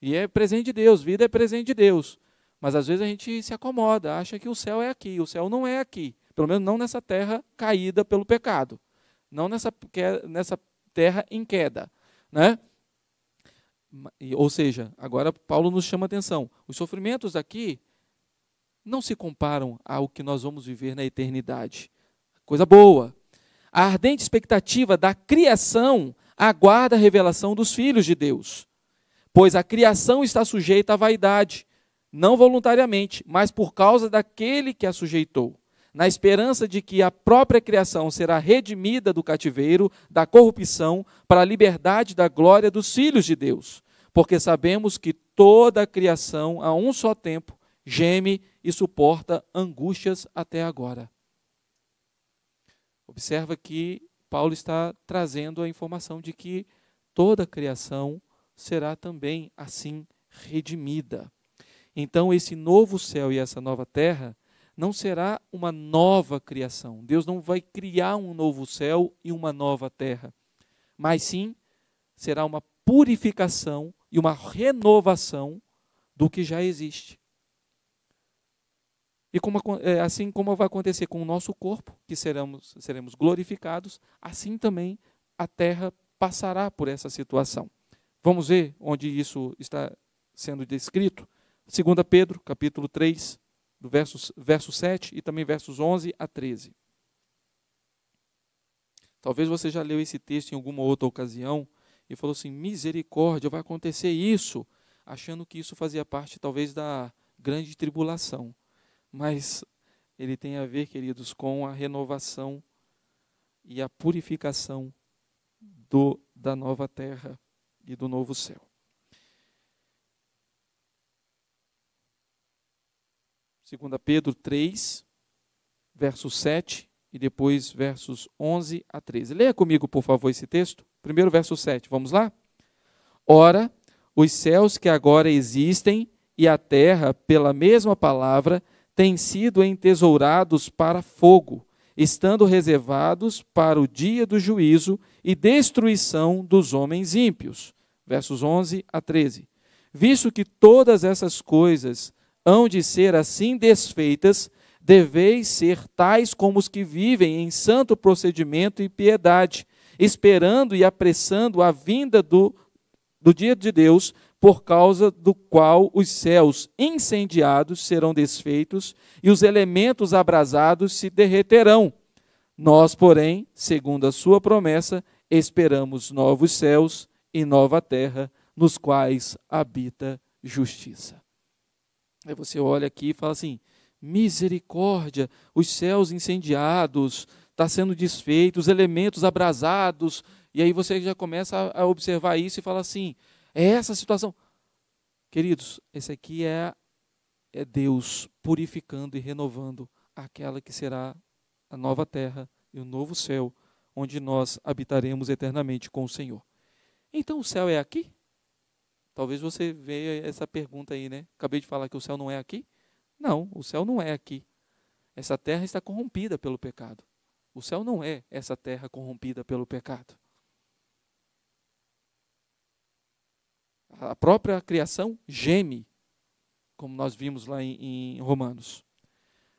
E é presente de Deus, vida é presente de Deus. Mas às vezes a gente se acomoda, acha que o céu é aqui, o céu não é aqui. Pelo menos não nessa terra caída pelo pecado. Não nessa, é, nessa terra em queda. Né? Ou seja, agora Paulo nos chama atenção. Os sofrimentos aqui não se comparam ao que nós vamos viver na eternidade. Coisa boa. A ardente expectativa da criação aguarda a revelação dos filhos de Deus, pois a criação está sujeita à vaidade, não voluntariamente, mas por causa daquele que a sujeitou na esperança de que a própria criação será redimida do cativeiro, da corrupção, para a liberdade da glória dos filhos de Deus. Porque sabemos que toda a criação, a um só tempo, geme e suporta angústias até agora. Observa que Paulo está trazendo a informação de que toda a criação será também assim redimida. Então, esse novo céu e essa nova terra não será uma nova criação. Deus não vai criar um novo céu e uma nova terra, mas sim será uma purificação e uma renovação do que já existe. E como, é, assim como vai acontecer com o nosso corpo, que seremos, seremos glorificados, assim também a terra passará por essa situação. Vamos ver onde isso está sendo descrito? 2 Pedro, capítulo 3, do verso, verso 7 e também versos 11 a 13. Talvez você já leu esse texto em alguma outra ocasião e falou assim: misericórdia, vai acontecer isso, achando que isso fazia parte talvez da grande tribulação. Mas ele tem a ver, queridos, com a renovação e a purificação do, da nova terra e do novo céu. 2 Pedro 3, verso 7 e depois versos 11 a 13. Leia comigo, por favor, esse texto. Primeiro verso 7, vamos lá? Ora, os céus que agora existem e a terra, pela mesma palavra, têm sido entesourados para fogo, estando reservados para o dia do juízo e destruição dos homens ímpios. Versos 11 a 13. Visto que todas essas coisas hão de ser assim desfeitas, deveis ser tais como os que vivem em santo procedimento e piedade, esperando e apressando a vinda do, do dia de Deus, por causa do qual os céus incendiados serão desfeitos e os elementos abrasados se derreterão. Nós, porém, segundo a sua promessa, esperamos novos céus e nova terra, nos quais habita justiça. Aí você olha aqui e fala assim: misericórdia, os céus incendiados, está sendo desfeito, os elementos abrasados. E aí você já começa a observar isso e fala assim: é essa situação. Queridos, esse aqui é, é Deus purificando e renovando aquela que será a nova terra e o novo céu, onde nós habitaremos eternamente com o Senhor. Então o céu é aqui? Talvez você veja essa pergunta aí, né? Acabei de falar que o céu não é aqui? Não, o céu não é aqui. Essa terra está corrompida pelo pecado. O céu não é essa terra corrompida pelo pecado. A própria criação geme, como nós vimos lá em, em Romanos.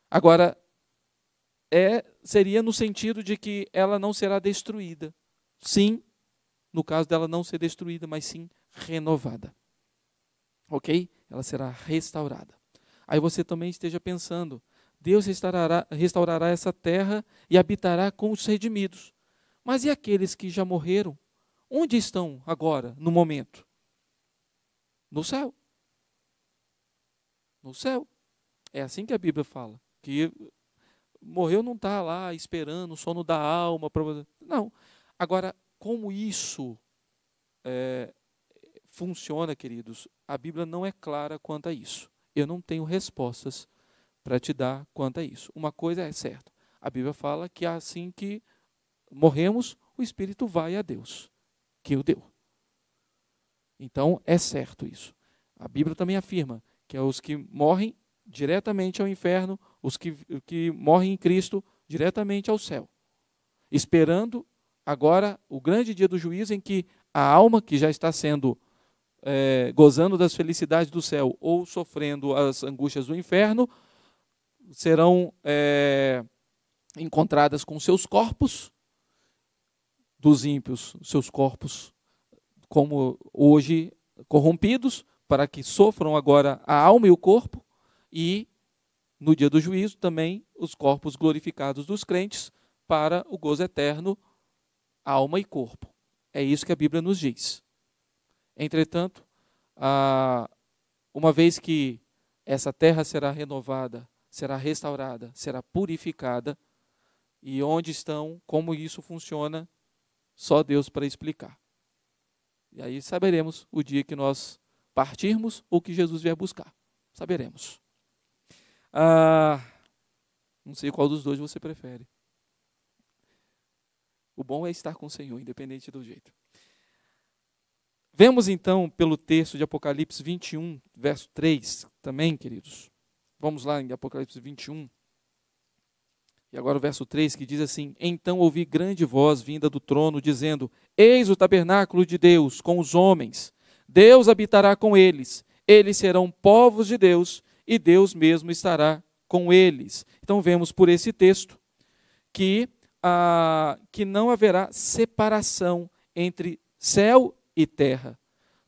Agora, é, seria no sentido de que ela não será destruída. Sim, no caso dela não ser destruída, mas sim renovada. Ok? Ela será restaurada. Aí você também esteja pensando: Deus restaurará, restaurará essa terra e habitará com os redimidos. Mas e aqueles que já morreram? Onde estão agora, no momento? No céu. No céu. É assim que a Bíblia fala. Que morreu não está lá esperando o sono da alma. Não. Agora, como isso é, funciona, queridos, a Bíblia não é clara quanto a isso. Eu não tenho respostas para te dar quanto a isso. Uma coisa é certa: a Bíblia fala que assim que morremos, o espírito vai a Deus, que o deu. Então é certo isso. A Bíblia também afirma que é os que morrem diretamente ao inferno, os que, que morrem em Cristo diretamente ao céu, esperando agora o grande dia do juízo em que a alma que já está sendo é, gozando das felicidades do céu ou sofrendo as angústias do inferno, serão é, encontradas com seus corpos dos ímpios, seus corpos como hoje corrompidos, para que sofram agora a alma e o corpo, e no dia do juízo também os corpos glorificados dos crentes para o gozo eterno, alma e corpo. É isso que a Bíblia nos diz. Entretanto, a, uma vez que essa terra será renovada, será restaurada, será purificada, e onde estão, como isso funciona, só Deus para explicar. E aí saberemos o dia que nós partirmos ou que Jesus vier buscar. Saberemos. Ah, não sei qual dos dois você prefere. O bom é estar com o Senhor, independente do jeito. Vemos então pelo texto de Apocalipse 21, verso 3, também, queridos. Vamos lá em Apocalipse 21. E agora o verso 3 que diz assim: Então ouvi grande voz vinda do trono, dizendo: Eis o tabernáculo de Deus com os homens, Deus habitará com eles, eles serão povos de Deus, e Deus mesmo estará com eles. Então vemos por esse texto que, ah, que não haverá separação entre céu e terra.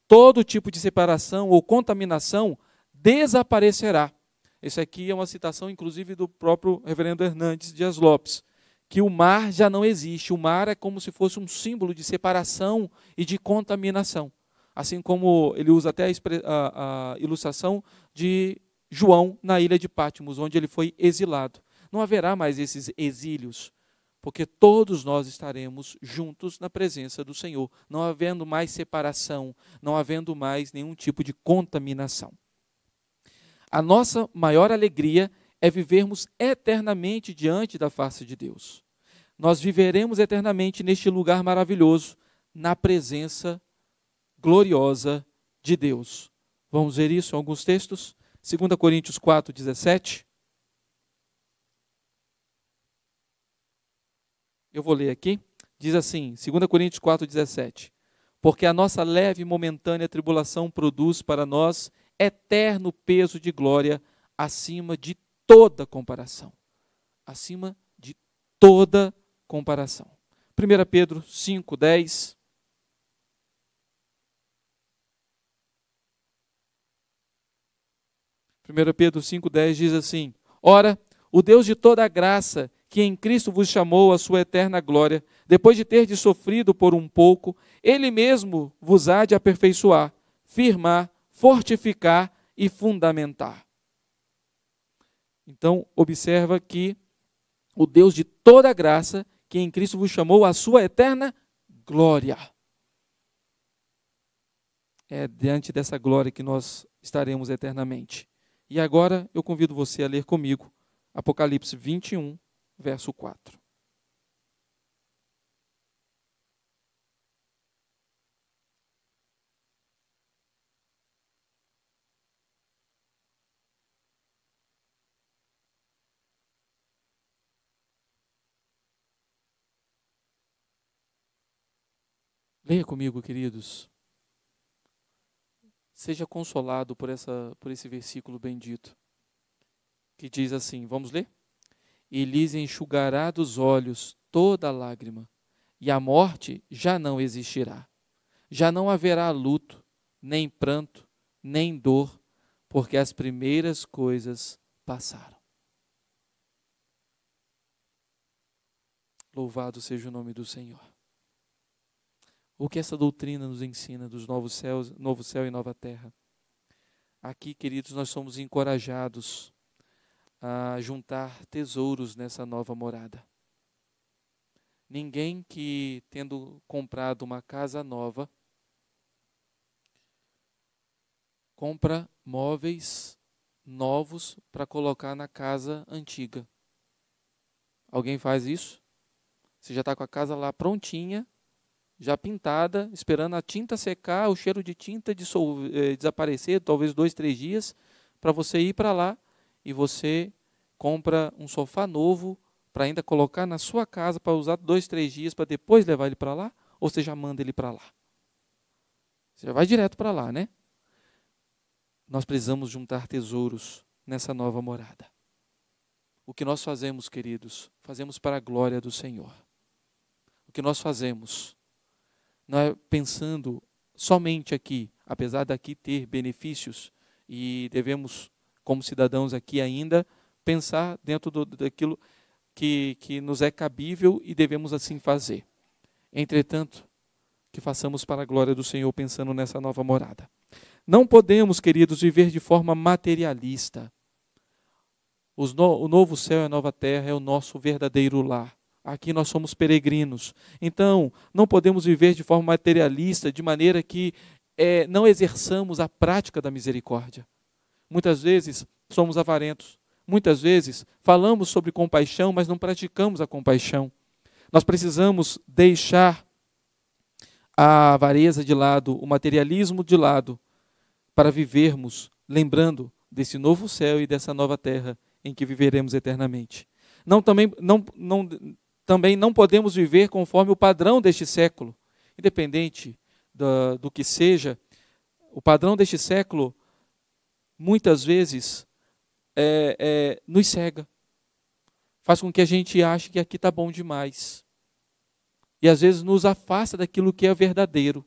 Todo tipo de separação ou contaminação desaparecerá. Esse aqui é uma citação, inclusive, do próprio reverendo Hernandes Dias Lopes, que o mar já não existe. O mar é como se fosse um símbolo de separação e de contaminação. Assim como ele usa até a, a, a ilustração de João na ilha de Patmos, onde ele foi exilado. Não haverá mais esses exílios porque todos nós estaremos juntos na presença do Senhor, não havendo mais separação, não havendo mais nenhum tipo de contaminação. A nossa maior alegria é vivermos eternamente diante da face de Deus. Nós viveremos eternamente neste lugar maravilhoso, na presença gloriosa de Deus. Vamos ver isso em alguns textos? 2 Coríntios 4, 17. Eu vou ler aqui. Diz assim, 2 Coríntios 4,17: Porque a nossa leve e momentânea tribulação produz para nós eterno peso de glória acima de toda comparação. Acima de toda comparação. 1 Pedro 5, 10. Primeiro Pedro 5:10 diz assim: Ora, o Deus de toda graça, que em Cristo vos chamou à sua eterna glória, depois de ter de sofrido por um pouco, ele mesmo vos há de aperfeiçoar, firmar, fortificar e fundamentar. Então, observa que o Deus de toda graça, que em Cristo vos chamou à sua eterna glória. É diante dessa glória que nós estaremos eternamente. E agora eu convido você a ler comigo Apocalipse 21, verso 4. Leia comigo, queridos. Seja consolado por, essa, por esse versículo bendito, que diz assim: vamos ler? e lhes enxugará dos olhos toda lágrima, e a morte já não existirá. Já não haverá luto, nem pranto, nem dor, porque as primeiras coisas passaram. Louvado seja o nome do Senhor. O que essa doutrina nos ensina dos novos céus, novo céu e nova terra? Aqui, queridos, nós somos encorajados a juntar tesouros nessa nova morada. Ninguém que, tendo comprado uma casa nova, compra móveis novos para colocar na casa antiga. Alguém faz isso? Você já está com a casa lá prontinha, já pintada, esperando a tinta secar, o cheiro de tinta dissolver, eh, desaparecer, talvez dois, três dias, para você ir para lá e você compra um sofá novo para ainda colocar na sua casa para usar dois, três dias para depois levar ele para lá? Ou você já manda ele para lá? Você já vai direto para lá, né? Nós precisamos juntar tesouros nessa nova morada. O que nós fazemos, queridos, fazemos para a glória do Senhor. O que nós fazemos não é pensando somente aqui, apesar daqui ter benefícios e devemos como cidadãos aqui ainda, pensar dentro do, daquilo que, que nos é cabível e devemos assim fazer. Entretanto, que façamos para a glória do Senhor pensando nessa nova morada. Não podemos, queridos, viver de forma materialista. No, o novo céu e a nova terra é o nosso verdadeiro lar. Aqui nós somos peregrinos. Então, não podemos viver de forma materialista, de maneira que é, não exerçamos a prática da misericórdia. Muitas vezes somos avarentos. Muitas vezes falamos sobre compaixão, mas não praticamos a compaixão. Nós precisamos deixar a avareza de lado, o materialismo de lado, para vivermos lembrando desse novo céu e dessa nova terra em que viveremos eternamente. Não também não, não também não podemos viver conforme o padrão deste século, independente do, do que seja. O padrão deste século muitas vezes é, é, nos cega. Faz com que a gente ache que aqui está bom demais. E às vezes nos afasta daquilo que é verdadeiro.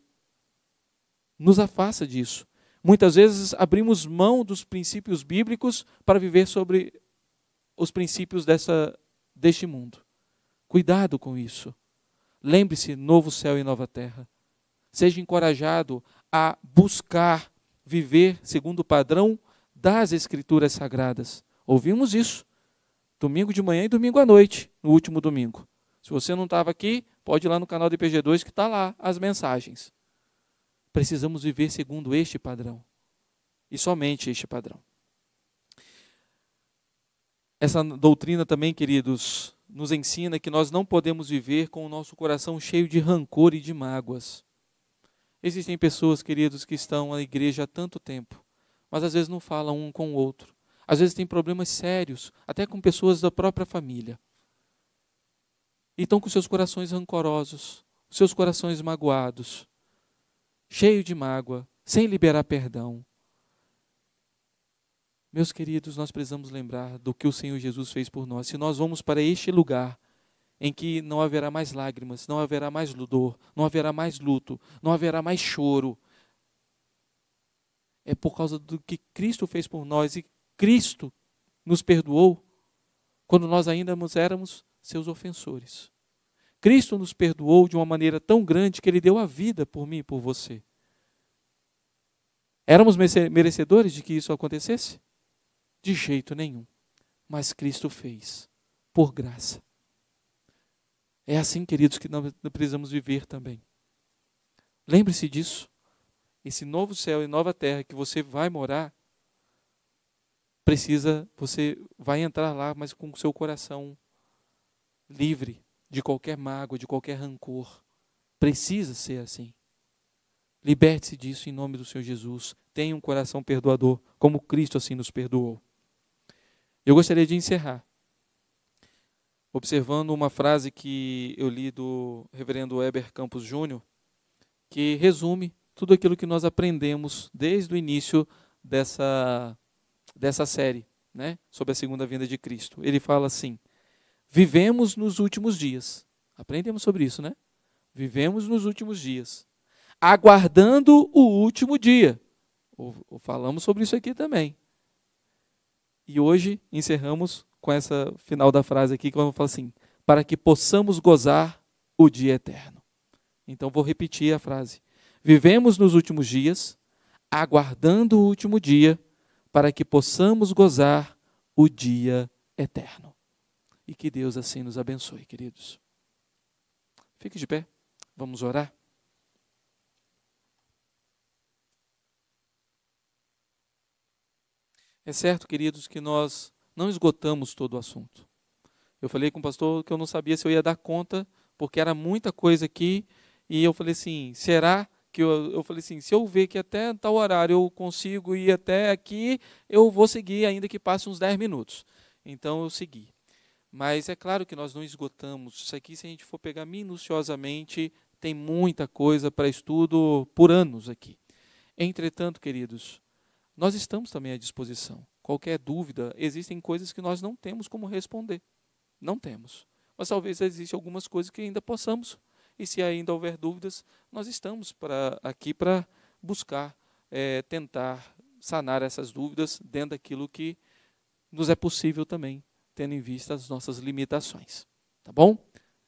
Nos afasta disso. Muitas vezes abrimos mão dos princípios bíblicos para viver sobre os princípios dessa, deste mundo. Cuidado com isso. Lembre-se: novo céu e nova terra. Seja encorajado a buscar viver segundo o padrão das Escrituras Sagradas. Ouvimos isso domingo de manhã e domingo à noite, no último domingo. Se você não estava aqui, pode ir lá no canal do IPG2 que está lá as mensagens. Precisamos viver segundo este padrão e somente este padrão. Essa doutrina também, queridos, nos ensina que nós não podemos viver com o nosso coração cheio de rancor e de mágoas. Existem pessoas, queridos, que estão na igreja há tanto tempo mas às vezes não falam um com o outro. Às vezes tem problemas sérios, até com pessoas da própria família. E estão com seus corações rancorosos, seus corações magoados, cheio de mágoa, sem liberar perdão. Meus queridos, nós precisamos lembrar do que o Senhor Jesus fez por nós. Se nós vamos para este lugar em que não haverá mais lágrimas, não haverá mais dor, não haverá mais luto, não haverá mais choro, é por causa do que Cristo fez por nós e Cristo nos perdoou quando nós ainda éramos seus ofensores. Cristo nos perdoou de uma maneira tão grande que ele deu a vida por mim e por você. Éramos merecedores de que isso acontecesse? De jeito nenhum. Mas Cristo fez, por graça. É assim, queridos, que nós precisamos viver também. Lembre-se disso esse novo céu e nova terra que você vai morar, precisa, você vai entrar lá, mas com o seu coração livre de qualquer mágoa, de qualquer rancor. Precisa ser assim. Liberte-se disso em nome do Senhor Jesus. Tenha um coração perdoador, como Cristo assim nos perdoou. Eu gostaria de encerrar observando uma frase que eu li do reverendo Weber Campos Júnior, que resume tudo aquilo que nós aprendemos desde o início dessa, dessa série, né, sobre a segunda vinda de Cristo. Ele fala assim: vivemos nos últimos dias. Aprendemos sobre isso, né? Vivemos nos últimos dias, aguardando o último dia. Ou, ou falamos sobre isso aqui também. E hoje encerramos com essa final da frase aqui, que eu falo assim: para que possamos gozar o dia eterno. Então vou repetir a frase Vivemos nos últimos dias, aguardando o último dia, para que possamos gozar o dia eterno. E que Deus assim nos abençoe, queridos. Fique de pé, vamos orar. É certo, queridos, que nós não esgotamos todo o assunto. Eu falei com o pastor que eu não sabia se eu ia dar conta, porque era muita coisa aqui, e eu falei assim: será que eu, eu falei assim, se eu ver que até tal horário eu consigo ir até aqui, eu vou seguir ainda que passe uns 10 minutos. Então eu segui. Mas é claro que nós não esgotamos. Isso aqui, se a gente for pegar minuciosamente, tem muita coisa para estudo por anos aqui. Entretanto, queridos, nós estamos também à disposição. Qualquer dúvida, existem coisas que nós não temos como responder. Não temos. Mas talvez existam algumas coisas que ainda possamos e se ainda houver dúvidas, nós estamos para aqui para buscar é, tentar sanar essas dúvidas dentro daquilo que nos é possível também, tendo em vista as nossas limitações. Tá bom?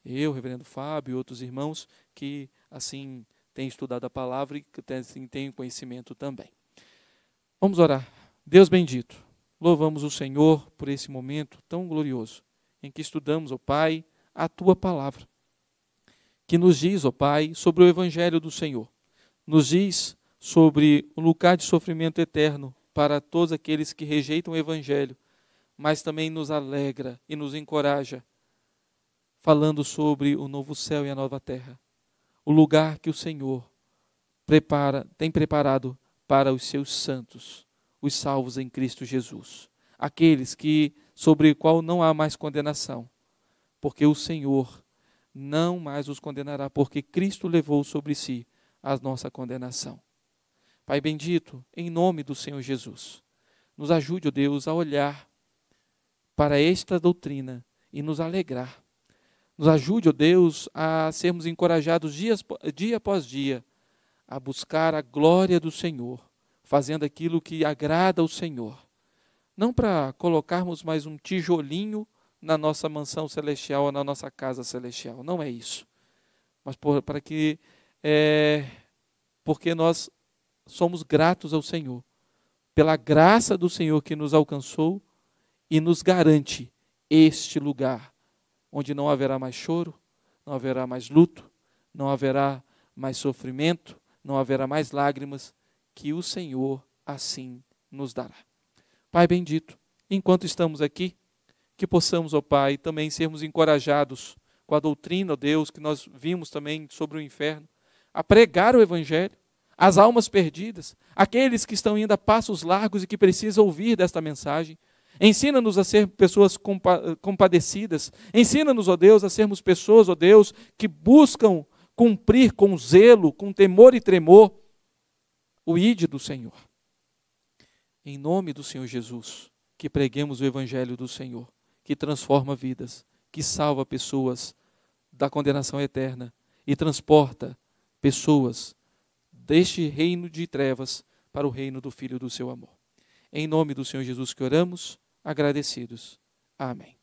Eu, Reverendo Fábio e outros irmãos que assim têm estudado a palavra e que assim, têm conhecimento também. Vamos orar. Deus bendito, louvamos o Senhor por esse momento tão glorioso em que estudamos, ó Pai, a tua palavra que nos diz, ó Pai, sobre o Evangelho do Senhor. Nos diz sobre o lugar de sofrimento eterno para todos aqueles que rejeitam o Evangelho, mas também nos alegra e nos encoraja, falando sobre o novo céu e a nova terra, o lugar que o Senhor prepara, tem preparado para os seus santos, os salvos em Cristo Jesus, aqueles que sobre o qual não há mais condenação, porque o Senhor não mais os condenará, porque Cristo levou sobre si a nossa condenação. Pai bendito, em nome do Senhor Jesus, nos ajude, ó oh Deus, a olhar para esta doutrina e nos alegrar. Nos ajude, ó oh Deus, a sermos encorajados dias, dia após dia a buscar a glória do Senhor, fazendo aquilo que agrada ao Senhor. Não para colocarmos mais um tijolinho na nossa mansão celestial ou na nossa casa celestial. Não é isso. Mas por, para que, é, porque nós somos gratos ao Senhor, pela graça do Senhor que nos alcançou e nos garante este lugar, onde não haverá mais choro, não haverá mais luto, não haverá mais sofrimento, não haverá mais lágrimas, que o Senhor assim nos dará. Pai bendito, enquanto estamos aqui, que possamos, ó Pai, também sermos encorajados com a doutrina, ó Deus, que nós vimos também sobre o inferno, a pregar o Evangelho às almas perdidas, aqueles que estão indo a passos largos e que precisam ouvir desta mensagem. Ensina-nos a ser pessoas compa compadecidas. Ensina-nos, ó Deus, a sermos pessoas, ó Deus, que buscam cumprir com zelo, com temor e tremor o ídolo do Senhor. Em nome do Senhor Jesus, que preguemos o evangelho do Senhor que transforma vidas, que salva pessoas da condenação eterna e transporta pessoas deste reino de trevas para o reino do Filho do seu amor. Em nome do Senhor Jesus que oramos, agradecidos. Amém.